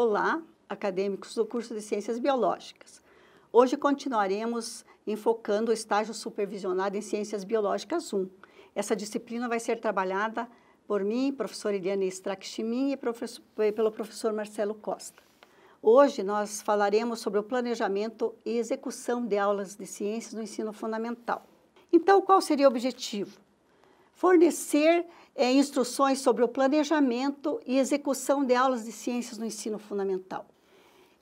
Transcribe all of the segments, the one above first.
Olá, acadêmicos do curso de Ciências Biológicas. Hoje continuaremos enfocando o estágio supervisionado em Ciências Biológicas 1. Essa disciplina vai ser trabalhada por mim, professora Eliane Strachimin e professor, eh, pelo professor Marcelo Costa. Hoje nós falaremos sobre o planejamento e execução de aulas de ciências no ensino fundamental. Então, qual seria o objetivo? Fornecer é, instruções sobre o planejamento e execução de aulas de ciências no ensino fundamental.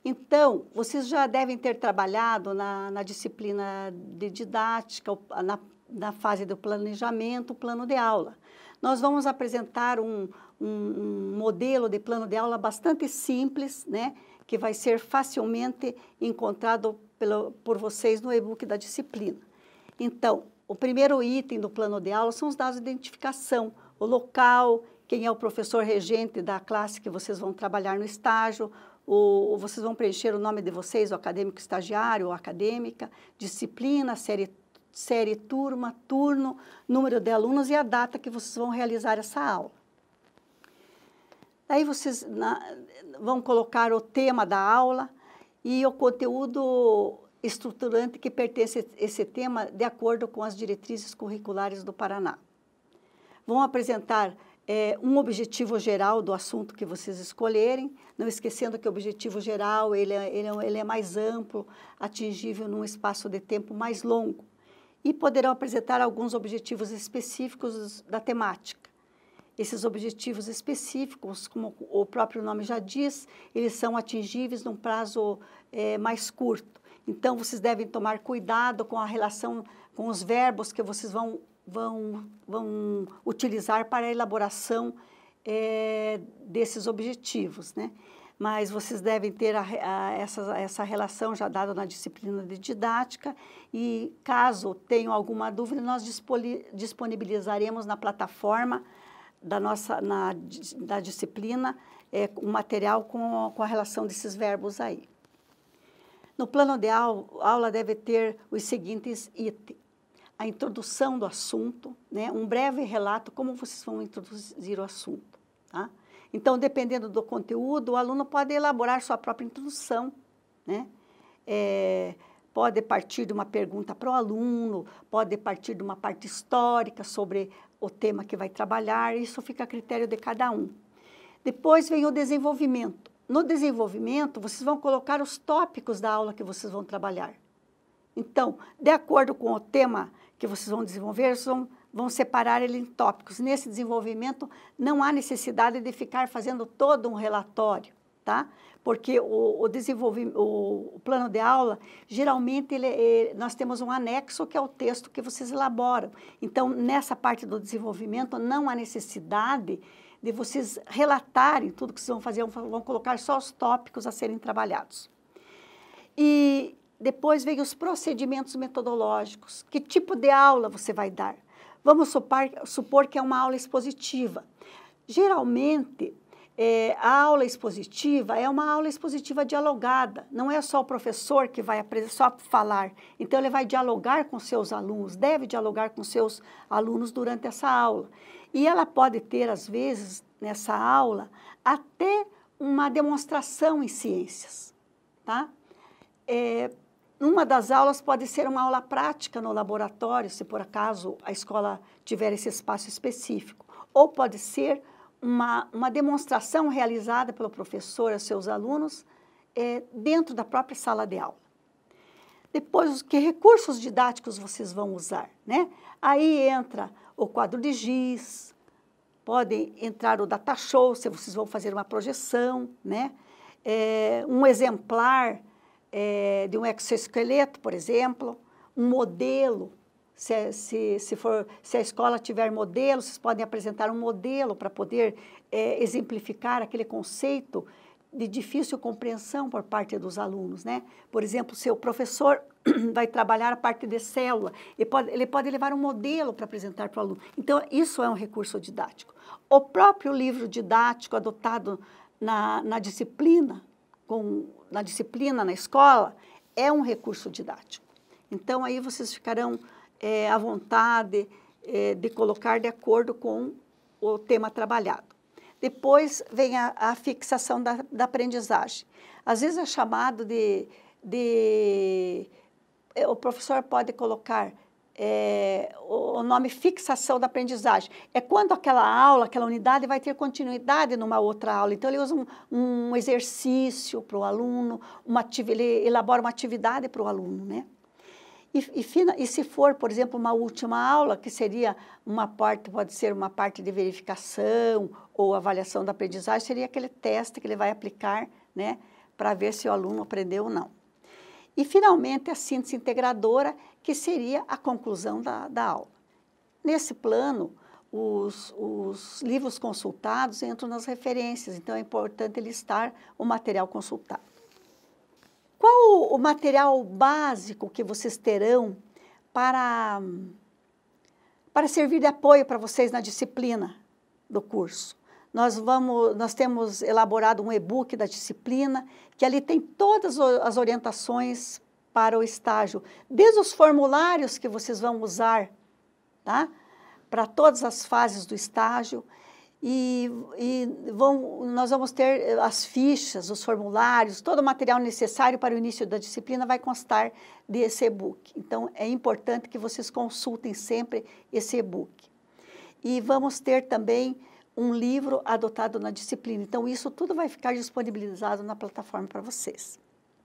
Então, vocês já devem ter trabalhado na, na disciplina de didática, na, na, fase do planejamento, plano de aula. Nós vamos apresentar um, um, um modelo de plano de aula bastante simples, né, que vai ser facilmente encontrado pelo, por vocês no e-book da disciplina. Então, o primeiro item do plano de aula são os dados de identificação, o local, quem é o professor regente da classe que vocês vão trabalhar no estágio, ou, vocês vão preencher o nome de vocês, o acadêmico estagiário ou acadêmica, disciplina, série, série turma, turno, número de alunos e a data que vocês vão realizar essa aula. Daí vocês na, vão colocar o tema da aula e o conteúdo estruturante que pertence a esse tema de acordo com as diretrizes curriculares do Paraná vão apresentar é, um objetivo geral do assunto que vocês escolherem, não esquecendo que o objetivo geral ele é, ele é, ele é mais amplo, atingível num espaço de tempo mais longo. E poderão apresentar alguns objetivos específicos da temática. Esses objetivos específicos, como o próprio nome já diz, eles são atingíveis num prazo é, mais curto. Então, vocês devem tomar cuidado com a relação com os verbos que vocês vão vão, vão utilizar para a elaboração é, desses objetivos, né? Mas vocês devem ter a, a, essa, essa relação já dada na disciplina de didática e caso tenham alguma dúvida, nós disponibilizaremos na plataforma da nossa na, da disciplina é, eh, um material com, com a relação desses verbos aí. No plano de aula, aula deve ter os seguintes itens a introdução do assunto, né? um breve relato como vocês vão introduzir o assunto. Tá? Então, dependendo do conteúdo, o aluno pode elaborar sua própria introdução, né? É, pode partir de uma pergunta para o aluno, pode partir de uma parte histórica sobre o tema que vai trabalhar, isso fica a critério de cada um. Depois vem o desenvolvimento. No desenvolvimento, vocês vão colocar os tópicos da aula que vocês vão trabalhar. Então, de acordo com o tema que vocês vão desenvolver, vocês vão, vão separar ele em tópicos. Nesse desenvolvimento, não há necessidade de ficar fazendo todo um relatório, tá? Porque o, o desenvolvimento, o, plano de aula, geralmente ele, ele, é, nós temos um anexo que é o texto que vocês elaboram. Então, nessa parte do desenvolvimento, não há necessidade de vocês relatarem tudo que vocês vão fazer, vão colocar só os tópicos a serem trabalhados. E depois vem os procedimentos metodológicos. Que tipo de aula você vai dar? Vamos supor, supor que é uma aula expositiva. Geralmente, é, a aula expositiva é uma aula expositiva dialogada. Não é só o professor que vai só falar. Então, ele vai dialogar com seus alunos, deve dialogar com seus alunos durante essa aula. E ela pode ter, às vezes, nessa aula, até uma demonstração em ciências. Tá? É, uma das aulas pode ser uma aula prática no laboratório, se por acaso a escola tiver esse espaço específico, ou pode ser uma, uma demonstração realizada pelo professor a seus alunos é, dentro da própria sala de aula. Depois, que recursos didáticos vocês vão usar? Né? Aí entra o quadro de giz, podem entrar o data show, se vocês vão fazer uma projeção, né? É, um exemplar é, de um exoesqueleto, por exemplo, um modelo. Se, é, se, se, for, se a escola tiver modelo, vocês podem apresentar um modelo para poder é, exemplificar aquele conceito de difícil compreensão por parte dos alunos, né? Por exemplo, se o professor vai trabalhar a parte de célula, ele pode, ele pode levar um modelo para apresentar para o aluno. Então, isso é um recurso didático. O próprio livro didático adotado na, na disciplina com, na disciplina, na escola, é um recurso didático. Então, aí vocês ficarão é, à vontade é, de colocar de acordo com o tema trabalhado. Depois vem a, a fixação da, da, aprendizagem. Às vezes é chamado de, de. É, o professor pode colocar é, o nome fixação da aprendizagem. É quando aquela aula, aquela unidade vai ter continuidade numa outra aula. Então, ele usa um, um exercício para o aluno, uma ele elabora uma atividade para o aluno, né? E, e, e, se for, por exemplo, uma última aula, que seria uma parte, pode ser uma parte de verificação ou avaliação da aprendizagem, seria aquele teste que ele vai aplicar, né, para ver se o aluno aprendeu ou não. E, finalmente, a síntese integradora, que seria a conclusão da, da aula. Nesse plano, os, os, livros consultados entram nas referências, então é importante listar o material consultado. Qual o, o material básico que vocês terão para, para servir de apoio para vocês na disciplina do curso? Nós, vamos, nós temos elaborado um e-book da disciplina, que ali tem todas as orientações para o estágio, desde os formulários que vocês vão usar tá? para todas as fases do estágio. E, e vão, nós vamos ter eh, as fichas, os formulários, todo o material necessário para o início da disciplina vai constar desse e-book. Então, é importante que vocês consultem sempre esse e-book. E vamos ter também um livro adotado na disciplina. Então, isso tudo vai ficar disponibilizado na plataforma para vocês.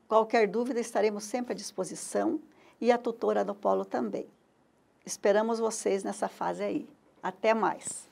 Qualquer dúvida, estaremos sempre à disposição e a tutora do Polo também. Esperamos vocês nessa fase aí. Até mais!